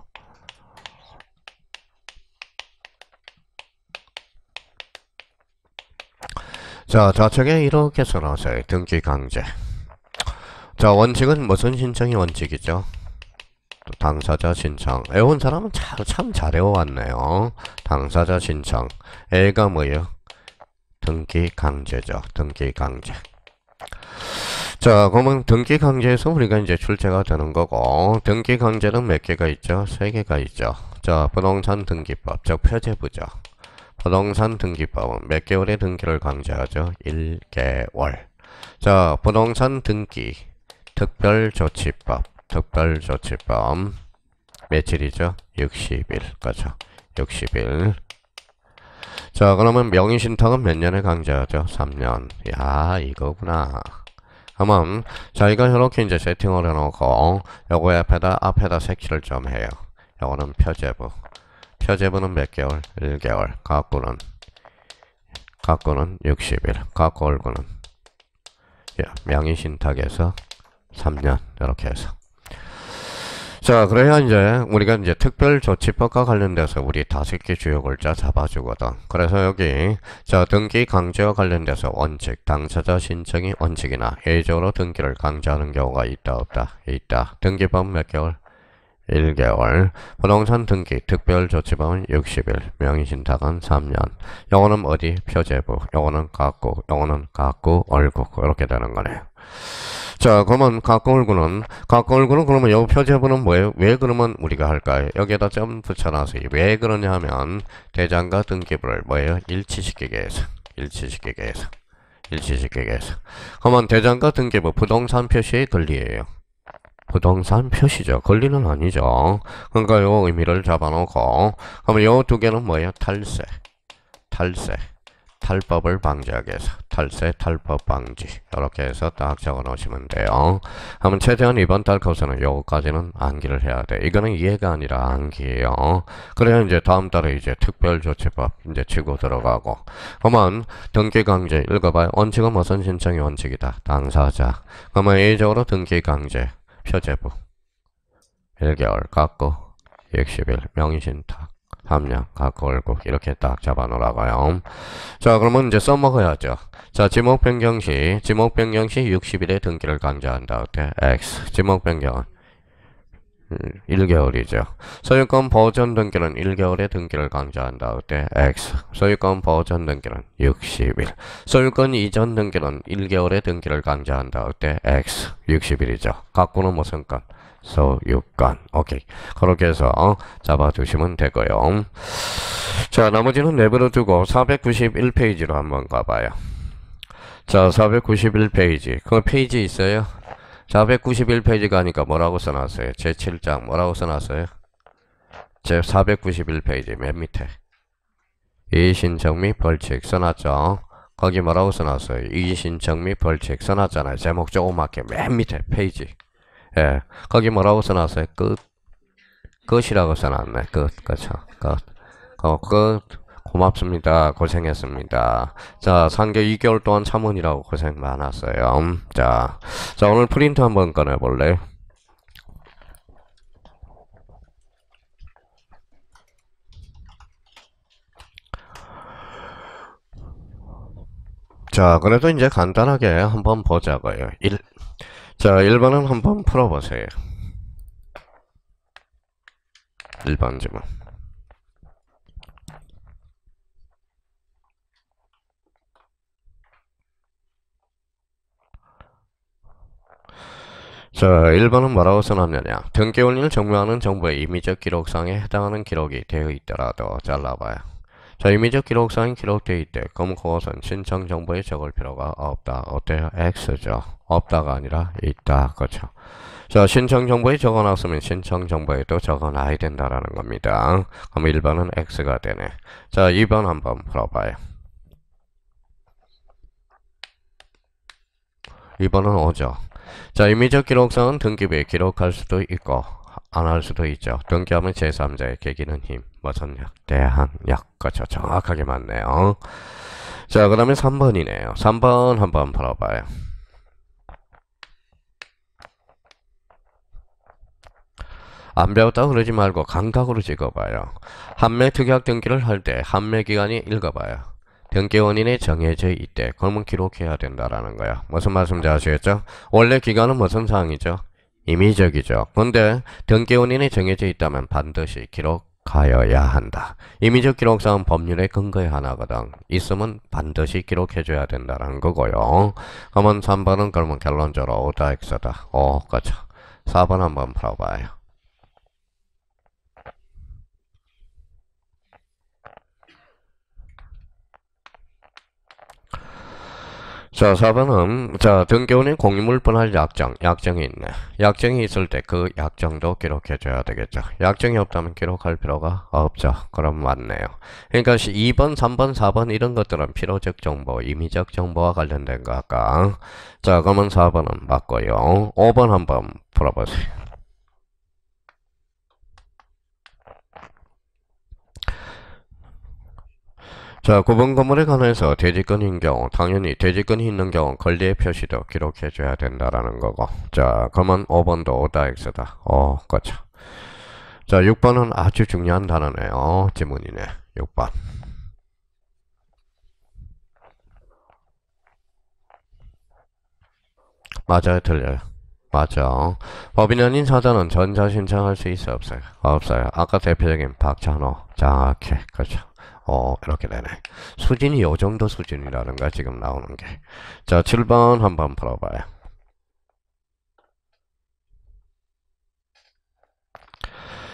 자, 좌측에 이렇게 써놨어요. 등기 강제. 자, 원칙은 무슨 신청이 원칙이죠? 당사자 신청 애온 사람은 참, 참 잘해왔네요 당사자 신청 애가 뭐예요? 등기 강제죠 등기 강제 자 그러면 등기 강제에서 우리가 이제 출제가 되는 거고 등기 강제는 몇 개가 있죠? 세 개가 있죠 자 부동산 등기법 즉 표제부죠 부동산 등기법은 몇 개월의 등기를 강제하죠? 1개월 자 부동산 등기 특별조치법 특별조치법 며칠이죠? 60일 그죠 60일 자 그러면 명의신탁은 몇 년에 강제하죠? 3년 야 이거구나 그러면 저희가 이렇게 이제 세팅을 해놓고 요거 옆에다 앞에다 색칠을 좀 해요 요거는 표제부 표제부는 몇 개월? 1개월 가꾸는 가꾸는 60일 가꾸 얼굴은 명의신탁에서 3년 이렇게 해서 자 그래야 이제 우리가 이제 특별조치법과 관련돼서 우리 다섯 개 주요 골자 잡아주거든 그래서 여기 자 등기 강제와 관련돼서 원칙 당사자 신청이 원칙이나 예외적으로 등기를 강제하는 경우가 있다 없다 있다 등기법 몇 개월 1개월 부동산 등기 특별조치법은 60일 명의신탁은 3년 영어는 어디 표제부 영어는 갖고 영어는 갖고 얼국 이렇게 되는 거네요 자, 그러면 가까운 얼굴은, 가까운 얼굴은 그러면 여기 표제부는 뭐예요? 왜 그러면 우리가 할까요? 여기에다 점 붙여놔서 왜 그러냐 하면 대장과 등기부를 뭐예요? 일치시키게 해서, 일치시키게 해서, 일치시키게 해서. 그러면 대장과 등기부 부동산 표시의 권리예요. 부동산 표시죠. 권리는 아니죠. 그러니까 요 의미를 잡아놓고, 그러면 요두 개는 뭐예요? 탈세, 탈세. 탈법을 방지하기 위해서 탈세 탈법 방지 이렇게 해서 딱 적어 놓으시면 돼요 한번 최대한 이번 달 거서는 요거까지는 암기를 해야 돼 이거는 이해가 아니라 암기예요 그래야 이제 다음 달에 이제 특별조치법 이제 치고 들어가고 그러면 등기 강제 읽어봐요 원칙은 무슨 신청이 원칙이다 당사자 그러면 예외적으로 등기 강제 표제부 1개월 깎고 60일 명의신탁 함량, 각, 걸국 이렇게 딱 잡아놓으라고요. 자 그러면 이제 써먹어야죠. 자 지목 변경 시 지목 변경 시 60일에 등기를 강제한다. 그때 X 지목 변경은 1개월이죠. 소유권 보전 등기는 1개월에 등기를 강제한다. 그때 X. 소유권 보전 등기는 60일. 소유권 이전 등기는 1개월에 등기를 강제한다. 그때 X. 60일이죠. 갖고는 무슨 건? 소유권. 오케이. 그렇게 해서 어, 잡아두시면 되고요. 자, 나머지는 내버려 두고 491페이지로 한번 가봐요. 자, 491페이지. 그 페이지 있어요? 491페이지 가니까 뭐라고 써놨어요? 제7장 뭐라고 써놨어요? 제 491페이지 맨 밑에. 이신정 및 벌칙 써놨죠. 거기 뭐라고 써놨어요? 이신정 및 벌칙 써놨잖아요. 제목 조그맣게 맨 밑에 페이지. 예. 거기 뭐라고 써놨어요? 끝. 끝이라고 써놨네. 끝. 그쵸. 끝. 어, 끝. 고맙습니다. 고생했습니다. 자, 3개 2개월 동안 참문이라고 고생 많았어요. 음, 자, 자 오늘 프린트 한번 꺼내볼래? 요 자, 그래도 이제 간단하게 한번 보자고요. 1. 자, 1번은 한번 풀어보세요. 1번 지만 자, 1번은 뭐라고 써놨느냐. 등기원인을 정명하는 정부의 임의적 기록상에 해당하는 기록이 되어 있더라도 잘라봐요. 자, 이미지 기록상 기록돼 있대. 그럼 그것은 신청 정보에 적을 필요가 없다. 어때요? X죠. 없다가 아니라 있다. 그렇죠. 자, 신청 정보에 적어놨으면 신청 정보에도 적어놔야 된다라는 겁니다. 그럼 1번은 X가 되네. 자, 2번 한번 풀어봐요. 2번은 5죠. 자, 이미적 기록상은 등급에 기록할 수도 있고 안할 수도 있죠. 등기하면 제3자의 계기는 힘, 뭐 전략, 대항, 약. 그렇죠. 정확하게 맞네요. 자, 그 다음에 3번이네요. 3번 한번 풀어봐요. 안 배웠다고 그러지 말고 감각으로 찍어봐요. 한매 특약 등기를 할 때 한매 기간이 읽어봐요. 등기 원인이 정해져 있대. 그러면 기록해야 된다라는 거야. 무슨 말씀인지 아시겠죠? 원래 기간은 무슨 상황이죠? 임의적이죠. 근데 등기원인이 정해져 있다면 반드시 기록하여야 한다. 임의적 기록상 법률의 근거의 하나거든. 있으면 반드시 기록해줘야 된다는 거고요. 그러면 3번은 그러면 결론적으로 오다 X다. 오, 그죠. 4번 한번 풀어봐요. 자, 4번은 자 등기원인 공유물분할 약정, 약정이 있네. 약정이 있을 때 그 약정도 기록해줘야 되겠죠. 약정이 없다면 기록할 필요가 없죠. 그럼 맞네요. 그러니까 2번, 3번, 4번 이런 것들은 필요적 정보, 임의적 정보와 관련된 것 아까. 자, 그러면 4번은 맞고요. 5번 한번 풀어보세요. 자, 구분 건물에 관해서 대지권인 경우 당연히 대지권이 있는 경우 권리의 표시도 기록해 줘야 된다라는 거고. 자, 그러면 5번도 오다엑스다 어, 그렇죠. 자, 6번은 아주 중요한 단어네요. 지문이네. 6번. 맞아요, 틀려요. 맞죠. 법인 아닌 사전은 전자 신청할 수 있어 없어요? 없어요. 아까 대표적인 박찬호, 장학회, 그렇죠. 어, 이렇게 되네. 수준이 요 정도 수준이라는 가 지금 나오는 게. 자, 7번 한번 풀어봐요.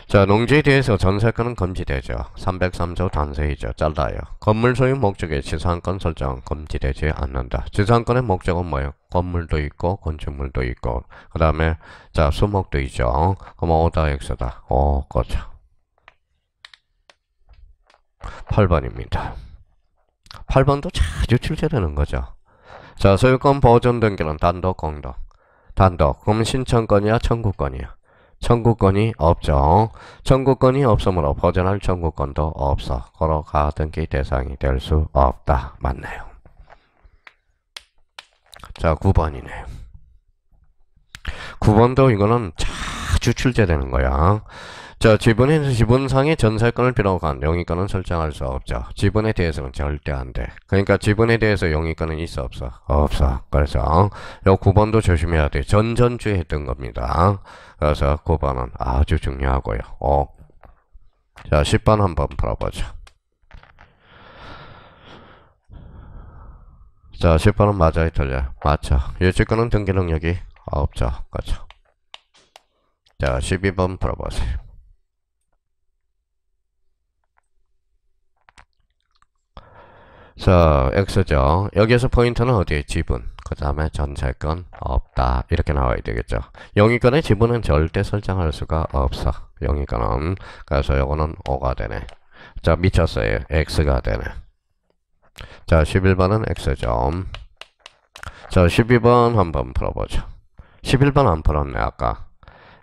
자, 농지에 대해서 전세권은 금지되죠. 303조 단세이죠. 잘라요 건물 소유 목적의 지상권 설정은 금지되지 않는다. 지상권의 목적은 뭐예요? 건물도 있고 건축물도 있고 그 다음에 자 수목도 있죠. 그럼 오다 X다. 오 어, 그렇죠. 8번입니다. 8번도 자주 출제되는 거죠. 자, 소유권 보존 등기는 단독 공동. 단독. 그럼 신청권이야, 청구권이야? 청구권이 없죠. 청구권이 없으므로 보존할 청구권도 없어. 걸어가 등기 대상이 될 수 없다. 맞네요 자, 9번이네요. 9번도 이거는 자주 출제되는 거야. 자, 지분은 지분상의 전세권을 비롯한 용의권은 설정할 수 없죠. 지분에 대해서는 절대 안 돼. 그러니까 지분에 대해서 용의권은 있어 없어? 없어. 그래서 요 9번도 조심해야 돼. 전전주에 했던 겁니다. 그래서 9번은 아주 중요하고요. 어. 자, 10번 한번 풀어보죠. 자, 10번은 맞아요, 틀려요? 맞죠. 예측권은 등기 능력이 없죠. 그렇죠. 자, 12번 풀어보세요. 자, X죠. 여기에서 포인트는 어디에? 지분. 그 다음에 전세권 없다. 이렇게 나와야 되겠죠. 영위권의 지분은 절대 설정할 수가 없어. 영위권은. 그래서 요거는 5가 되네. 자, 미쳤어요. X가 되네. 자, 11번은 X죠. 자, 12번 한번 풀어보죠. 11번 안 풀었네, 아까.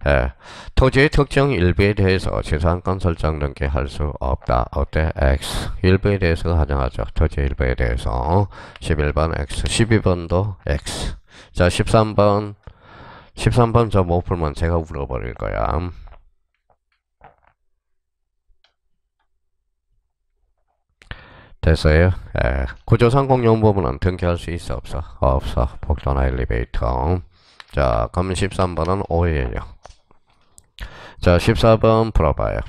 예, 토지의 특정 일부에 대해서 재산권 설정 등기할 수 없다. 어때? X. 일부에 대해서 가정하죠. 토지 일부에 대해서. 11번 X. 12번도 X. 자, 13번. 13번 저못 풀면 제가 울어버릴 거야. 됐어요? 예. 구조상공용법은 등기할 수 있어? 없어? 없어. 복도나 엘리베이터. 자, 그럼 13번은 오예요 자 14번 풀어봐요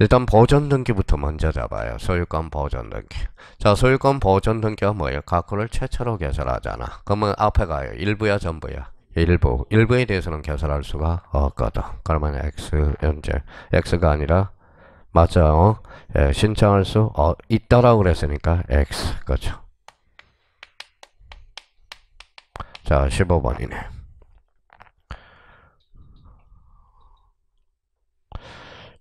일단 보전 등기부터 먼저 잡아요. 소유권 보전 등기. 자, 소유권 보전 등기가 뭐예요? 각호를 최초로 개설하잖아. 그러면 앞에 가요. 일부야, 전부야? 일부. 일부에 대해서는 개설할 수가 없거든. 그러면 X, 현재. X가 아니라, 맞죠? 어? 예, 신청할 수 어, 있다라고 그랬으니까 X. 그죠? 자, 15번이네.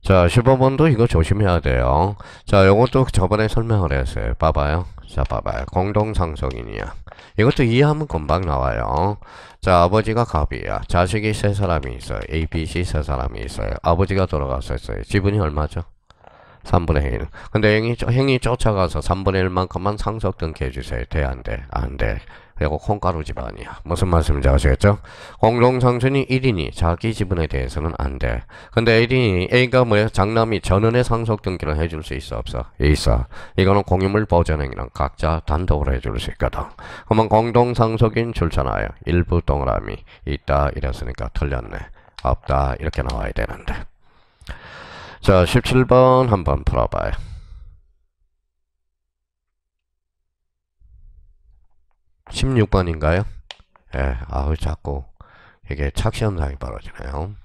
자, 15번도 이거 조심해야 돼요. 자, 요것도 저번에 설명을 했어요. 봐봐요. 자, 봐봐요. 공동상속인이야. 이것도 이해하면 금방 나와요. 자, 아버지가 갑이야. 자식이 세 사람이 있어요. A, B, C 세 사람이 있어요. 아버지가 돌아갔었어요. 지분이 얼마죠? 3분의 1. 근데 행이, 행이 쫓아가서 3분의 1만큼만 상속 등해주세요 돼, 안 돼? 안 돼. 그리고 콩가루 집안이야. 무슨 말씀인지 아시겠죠? 공동상순이 1인이 자기 지분에 대해서는 안 돼. 근데 1인이 A가 뭐야? 장남이 전원의 상속 등기를 해줄 수 있어 없어? 있어. 이거는 공유물 보전행이랑 각자 단독으로 해줄 수 있거든. 그러면 공동상속인 줄잖아요. 일부 동그라미 있다 이랬으니까 틀렸네. 없다 이렇게 나와야 되는데. 자 17번 한번 풀어봐요. 16번인가요? 예, 아우, 자꾸 이게 착시현상이 벌어지네요.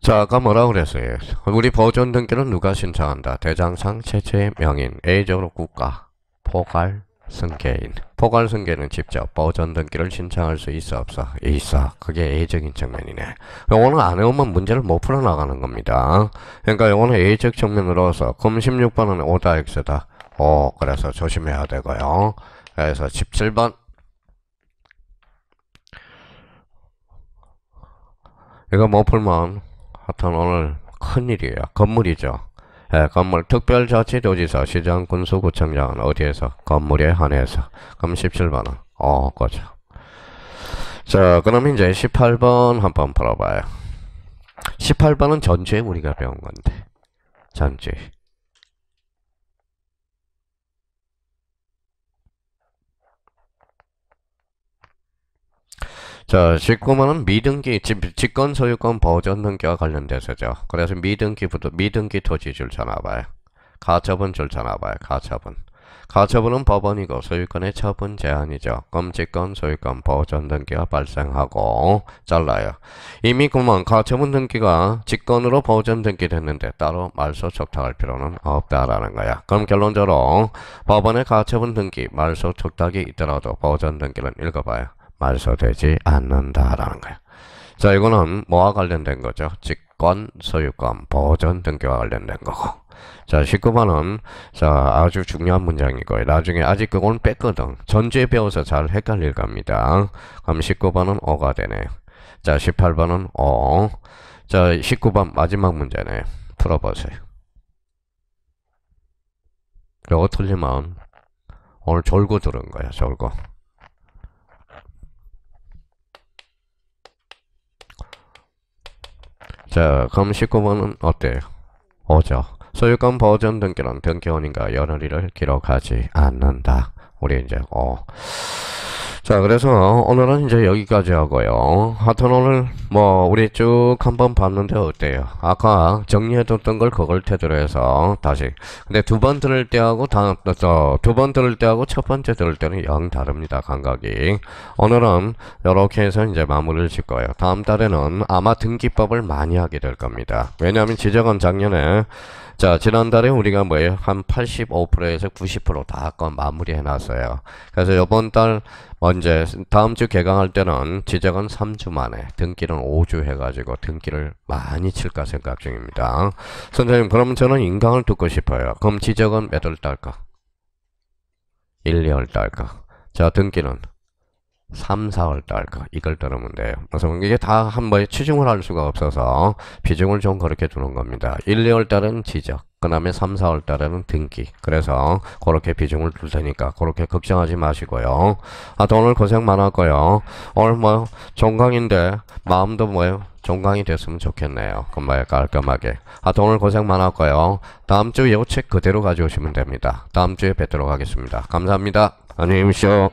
자, 아까 뭐라 그랬어요? 우리 보존 등기는 누가 신청한다? 대장상, 체체, 명인, A적으로 국가, 포괄, 승계인. 포괄 승계는 직접 보존 등기를 신청할 수 있어 없어? 있어. 그게 A적인 측면이네. 요거는 안 해오면 문제를 못 풀어나가는 겁니다. 그러니까 요거는 A적 측면으로서 금 16번은 오다 X다. 어, 그래서 조심해야 되고요. 그래서 17번. 이거 못 뭐 풀면 하여튼 오늘 큰일이에요. 건물이죠. 예, 건물 특별자치도지사 시장 군수구청장은 어디에서? 건물에 한해서. 그럼 17번은 어, 거죠. 자, 그럼 이제 18번 한번 풀어봐요. 18번은 전주에 우리가 배운 건데. 전주. 에 자, 19번은 미등기, 직권 소유권 보존 등기와 관련돼서죠. 그래서 미등기부터, 미등기 토지줄 전화봐요. 가처분 줄 전화봐요, 가처분. 가처분은 법원이고 소유권의 처분 제한이죠. 검직권 소유권 보존 등기가 발생하고 잘라요. 이미 구만 가처분 등기가 직권으로 보존 등기됐는데 따로 말소 촉탁할 필요는 없다라는 거야. 그럼 결론적으로 법원의 가처분 등기 말소 촉탁이 있더라도 보존 등기는 읽어봐요. 말소되지 않는다라는 거야. 자, 이거는 뭐와 관련된 거죠? 직권, 소유권, 보존 등기와 관련된 거고. 자, 19번은 자, 아주 중요한 문장이고요. 나중에 아직 그건 뺐거든. 전주에 배워서 잘 헷갈릴 겁니다. 그럼 19번은 5가 되네요. 자, 18번은 5. 자, 19번 마지막 문제네요. 풀어보세요. 이거 틀리면 오늘 졸고 들은 거야, 졸고. 자, 그럼 19번은 어때요? 5죠. 소유권 보존 등기는 등기원인가 연월일을 기록하지 않는다. 우리 이제 어자 그래서 오늘은 이제 여기까지 하고요 하여튼 오늘 뭐 우리 쭉 한번 봤는데 어때요 아까 정리해뒀던 걸 그걸 테두로 해서 다시 근데 두 번 들을 때하고 두번 들을 때하고 첫 번째 들을 때는 영 다릅니다 감각이 오늘은 이렇게 해서 이제 마무리를 질 거예요 다음 달에는 아마 등기법을 많이 하게 될 겁니다 왜냐하면 지적은 작년에 자, 지난달에 우리가 뭐예요? 한 85%에서 90%다 건 마무리해 놨어요. 그래서 요번달 언제 다음 주 개강할 때는 지적은 3주 만에 등기는 5주 해가지고 등기를 많이 칠까 생각 중입니다. 선생님 그럼 저는 인강을 듣고 싶어요. 그럼 지적은 몇월 달까? 1, 2월 달까? 자 등기는 3, 4월 달 그, 이걸 들으면 돼요. 그래 이게 다 한 번에 취중을할 수가 없어서 비중을 좀 그렇게 두는 겁니다. 1, 2월 달은 지적, 그 다음에 3, 4월 달에는 등기. 그래서 그렇게 비중을 둘 테니까 그렇게 걱정하지 마시고요. 아, 오늘 고생 많았고요. 오늘 뭐 종강인데 마음도 뭐예요? 종강이 됐으면 좋겠네요. 금방 깔끔하게. 아, 오늘 고생 많았고요. 다음 주 예우책 그대로 가져오시면 됩니다. 다음 주에 뵙도록 하겠습니다. 감사합니다. 안녕히 계십시오.